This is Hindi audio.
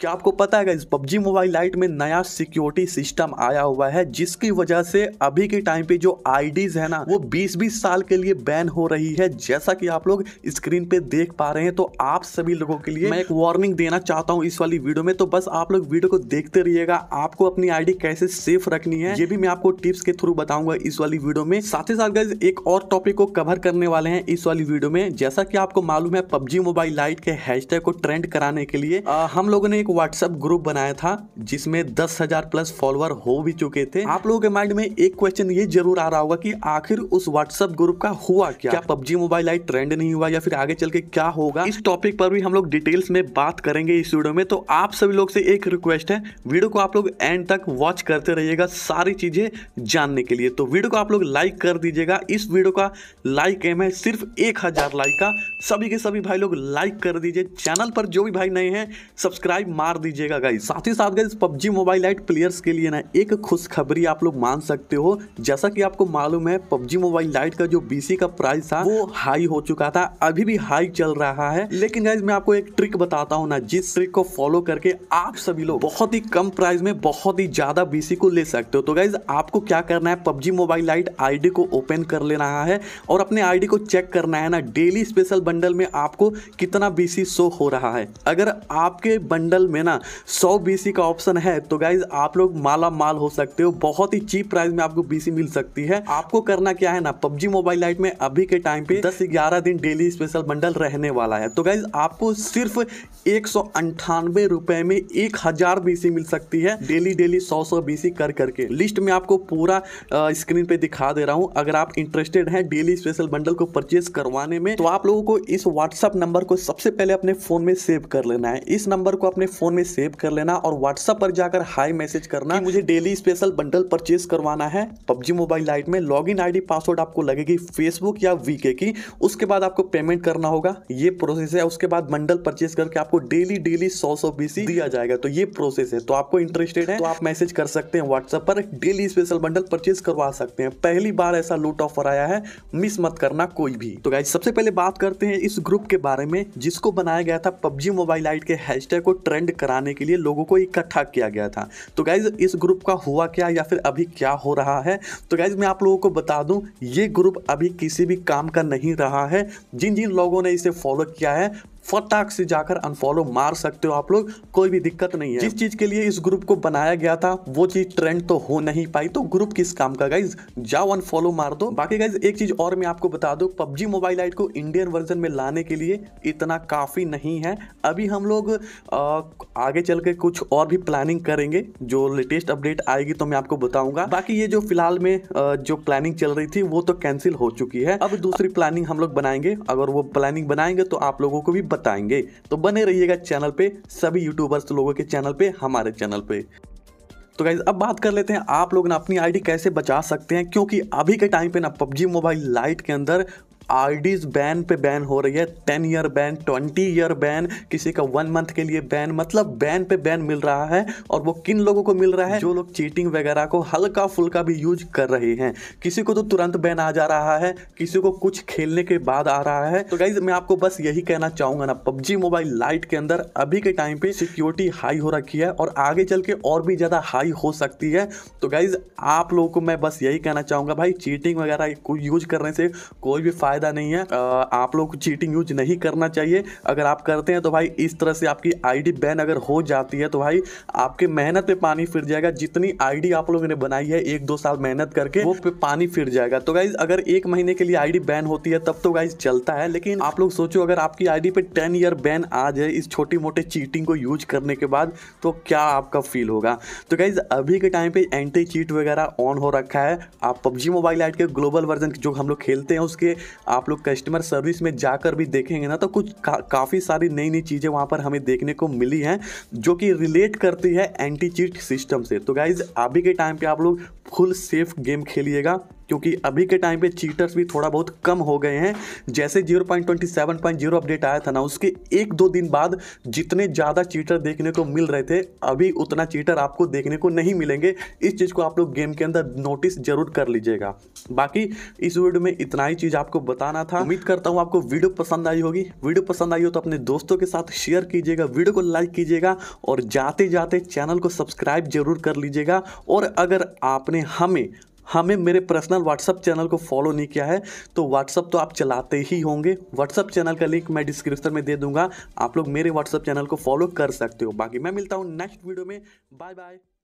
क्या आपको पता है इस पबजी मोबाइल लाइट में नया सिक्योरिटी सिस्टम आया हुआ है जिसकी वजह से अभी के टाइम पे जो आईडीज है ना वो 20-20 साल के लिए बैन हो रही है जैसा कि आप लोग स्क्रीन पे देख पा रहे हैं तो आप सभी लोगों के लिए मैं एक वार्निंग देना चाहता हूँ इस वाली वीडियो में तो बस आप लोग वीडियो को देखते रहिएगा आपको अपनी आईडी कैसे सेफ रखनी है ये भी मैं आपको टिप्स के थ्रू बताऊंगा इस वाली वीडियो में साथ ही साथ गज एक और टॉपिक को कवर करने वाले हैं इस वाली वीडियो में जैसा की आपको मालूम है पबजी मोबाइल लाइट के हैश को ट्रेंड कराने के लिए हम लोगों ने एक व्हाट्सएप ग्रुप बनाया था जिसमें दस हजार प्लस फॉलोअर हो भी चुके थे आप लोगों के माइंड में एक क्वेश्चन ये जरूर आ रहा होगा कि आखिर उस व्हाट्सएप ग्रुप का हुआ क्या क्या पबजी मोबाइल आई ट्रेंड नहीं हुआ या फिर आगे चल के क्या होगा इस टॉपिक पर भी हम लोग डिटेल्स में बात करेंगे इस वीडियो में तो आप सभी लोग से एक रिक्वेस्ट है वीडियो को आप लोग एंड तक वॉच करते रहिएगा सारी चीजें जानने के लिए तो वीडियो को आप लोग लाइक कर दीजिएगा इस वीडियो का लाइक एम है सिर्फ एक लाइक का सभी के सभी भाई लोग लाइक कर दीजिए चैनल पर जो भी भाई नए हैं सब्सक्राइब मार दीजिएगा गाइस साथ ही साथ guys PUBG mobile lite players के लिए ना एक खुशखबरी आप लोग मान सकते हो जैसा कि आपको मालूम है पबजी मोबाइल लाइट का जो बीसी का प्राइस था वो हाई हो चुका था अभी भी हाई चल रहा है लेकिन गाइज मैं आपको एक ट्रिक बताता हूँ ना जिस ट्रिक को फॉलो करके आप सभी लोग बहुत ही कम प्राइस में बहुत ही ज्यादा बीसी को ले सकते हो तो गाइज आपको क्या करना है पबजी मोबाइल लाइट आई को ओपन कर ले रहा है और अपने आई को चेक करना है ना डेली स्पेशल बंडल में आपको कितना बीसी शो हो रहा है अगर आपके बंडल में ना सौ बी का ऑप्शन है तो गाइज आप लोग माला माल हो सकते हो बहुत ही चीप प्राइस में आपको बीसी मिल सकती है आपको करना क्या है ना पबजी मोबाइल लाइट में अभी के टाइम पे दस ग्यारह दिन डेली स्पेशल बंडल रहने वाला है तो गाइज आपको सिर्फ एक सौ अंठानवे रुपए में एक हजार बीसी मिल सकती है डेली डेली सौ सौ बीसी कर करके लिस्ट में आपको पूरा स्क्रीन पे दिखा दे रहा हूँ अगर आप इंटरेस्टेड हैं डेली स्पेशल बंडल को परचेज करवाने में तो आप लोगों को इस व्हाट्सएप नंबर को सबसे पहले अपने फोन में सेव कर लेना है इस नंबर को अपने फ़ोन में सेव कर लेना और व्हाट्सएप पर जाकर हाई मैसेज करना मुझे डेली स्पेशल बंडल परचेज करवाना है पबजी मोबाइल लाइट में लॉग इन आई पासवर्ड आपको लगेगी फेसबुक या वीके की उसके बाद आपको पेमेंट करना होगा ये प्रोसेस है उसके बाद बंडल परचेज करके आपको डेली डेली सौ सौ बीस दिया जाएगा तो ये प्रोसेस है तो आपको इंटरेस्टेड है तो आप मैसेज कर सकते हैं व्हाट्सएप पर डेली स्पेशल बंडल परचेज करवा सकते हैं पहली बार ऐसा लूट ऑफर आया है मिस मत करना कोई भी तो सबसे पहले बात करते हैं इस ग्रुप के बारे में जिसको बनाया गया था पबजी मोबाइल लाइट के हैशटैग को ट्रेंड अटेंड कराने के लिए लोगों को इकट्ठा किया गया था तो गाइज इस ग्रुप का हुआ क्या या फिर अभी क्या हो रहा है तो गाइज मैं आप लोगों को बता दूं ये ग्रुप अभी किसी भी काम का नहीं रहा है जिन जिन लोगों ने इसे फॉलो किया है फटाक से जाकर अनफॉलो मार सकते हो आप लोग कोई भी दिक्कत नहीं है जिस चीज के लिए इस ग्रुप को बनाया गया था वो चीज ट्रेंड तो हो नहीं पाई तो ग्रुप किस काम का गाइज जाओ अनफॉलो मार दो बाकी गाइज एक चीज और मैं आपको बता दो पबजी मोबाइल लाइट को इंडियन वर्जन में लाने के लिए इतना काफी नहीं है अभी हम लोग आ, आगे चल के कुछ और भी प्लानिंग करेंगे जो लेटेस्ट अपडेट आएगी तो मैं आपको बताऊंगा बाकी ये जो फिलहाल में जो प्लानिंग चल रही थी वो तो कैंसिल हो चुकी है अब दूसरी प्लानिंग हम लोग बनाएंगे अगर वो प्लानिंग बनाएंगे तो आप लोगों को भी बताएंगे तो बने रहिएगा चैनल पे सभी यूट्यूबर्स लोगों के चैनल पे हमारे चैनल पे तो गाइज अब बात कर लेते हैं आप लोग ना अपनी आईडी कैसे बचा सकते हैं क्योंकि अभी के टाइम पे ना पबजी मोबाइल लाइट के अंदर आरडीज बैन पे बैन हो रही है ten year ban twenty year ban किसी का वन मंथ के लिए बैन मतलब बैन पे बैन मिल रहा है और वो किन लोगों को मिल रहा है जो लोग चीटिंग वगैरह को हल्का फुल्का भी यूज कर रहे हैं किसी को तो तुरंत बैन आ जा रहा है किसी को कुछ खेलने के बाद आ रहा है तो गाइज मैं आपको बस यही कहना चाहूंगा ना पबजी मोबाइल लाइट के अंदर अभी के टाइम पे सिक्योरिटी हाई हो रखी है और आगे चल के और भी ज़्यादा हाई हो सकती है तो गाइज आप लोगों को मैं बस यही कहना चाहूंगा भाई चीटिंग वगैरह यूज करने से कोई भी फायदा फ़ायदा नहीं है आप लोग को चीटिंग यूज नहीं करना चाहिए अगर आप करते हैं तो भाई इस तरह से आपकी आईडी बैन अगर हो जाती है तो भाई आपके मेहनत पे पानी फिर जाएगा जितनी आईडी आप लोगों ने बनाई है एक दो साल मेहनत करके वो पे पानी फिर जाएगा तो गाइज अगर एक महीने के लिए आईडी बैन होती है तब तो गाइज चलता है लेकिन आप लोग सोचो अगर आपकी आईडी पे टेन ईयर बैन आ जाए इस छोटी मोटे चीटिंग को यूज करने के बाद तो क्या आपका फील होगा तो गाइज अभी के टाइम पे एंटी चीट वगैरह ऑन हो रखा है आप पबजी मोबाइल ऐड के ग्लोबल वर्जन जो हम लोग खेलते हैं उसके आप लोग कस्टमर सर्विस में जाकर भी देखेंगे ना तो कुछ का, काफ़ी सारी नई नई चीज़ें वहाँ पर हमें देखने को मिली हैं जो कि रिलेट करती है एंटी चीट सिस्टम से तो गाइज अभी के टाइम पर आप लोग फुल सेफ गेम खेलिएगा क्योंकि अभी के टाइम पे चीटर्स भी थोड़ा बहुत कम हो गए हैं जैसे 0.27.0 अपडेट आया था ना उसके एक दो दिन बाद जितने ज़्यादा चीटर देखने को मिल रहे थे अभी उतना चीटर आपको देखने को नहीं मिलेंगे इस चीज़ को आप लोग गेम के अंदर नोटिस जरूर कर लीजिएगा बाकी इस वीडियो में इतना ही चीज़ आपको बताना था उम्मीद करता हूँ आपको वीडियो पसंद आई होगी वीडियो पसंद आई हो तो अपने दोस्तों के साथ शेयर कीजिएगा वीडियो को लाइक कीजिएगा और जाते जाते चैनल को सब्सक्राइब जरूर कर लीजिएगा और अगर आपने हमें हमें मेरे पर्सनल व्हाट्सअप चैनल को फॉलो नहीं किया है तो व्हाट्सअप तो आप चलाते ही होंगे व्हाट्सअप चैनल का लिंक मैं डिस्क्रिप्शन में दे दूंगा आप लोग मेरे व्हाट्सअप चैनल को फॉलो कर सकते हो बाकी मैं मिलता हूँ नेक्स्ट वीडियो में बाय बाय